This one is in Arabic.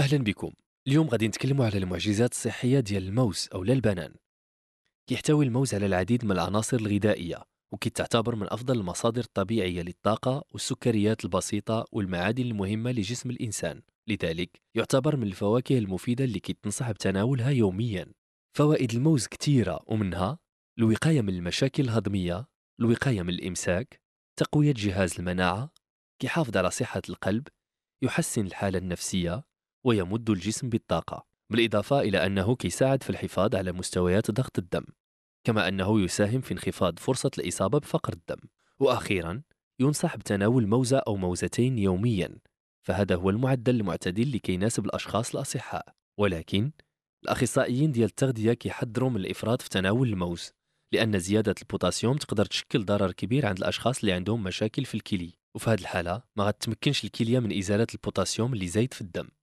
اهلا بكم اليوم غادي نتكلموا على المعجزات الصحيه ديال الموز او البنان كيحتوي الموز على العديد من العناصر الغذائيه وكتعتبر من افضل المصادر الطبيعيه للطاقه والسكريات البسيطه والمعادن المهمه لجسم الانسان لذلك يعتبر من الفواكه المفيده اللي كتنصح بتناولها يوميا فوائد الموز كثيره ومنها الوقايه من المشاكل الهضميه الوقايه من الامساك تقويه جهاز المناعه كيحافظ على صحه القلب يحسن الحاله النفسيه ويمد الجسم بالطاقة بالإضافة إلى أنه كيساعد في الحفاظ على مستويات ضغط الدم كما أنه يساهم في انخفاض فرصة الإصابة بفقر الدم وأخيرا ينصح بتناول موزة أو موزتين يوميا فهذا هو المعدل المعتدل لكي يناسب الأشخاص الأصحاء ولكن الأخصائيين ديال التغذية كيحذروا من الإفراط في تناول الموز لأن زيادة البوتاسيوم تقدر تشكل ضرر كبير عند الأشخاص اللي عندهم مشاكل في الكلي وفي هذه الحالة ما غتمكنش الكلية من إزالة البوتاسيوم اللي زايد في الدم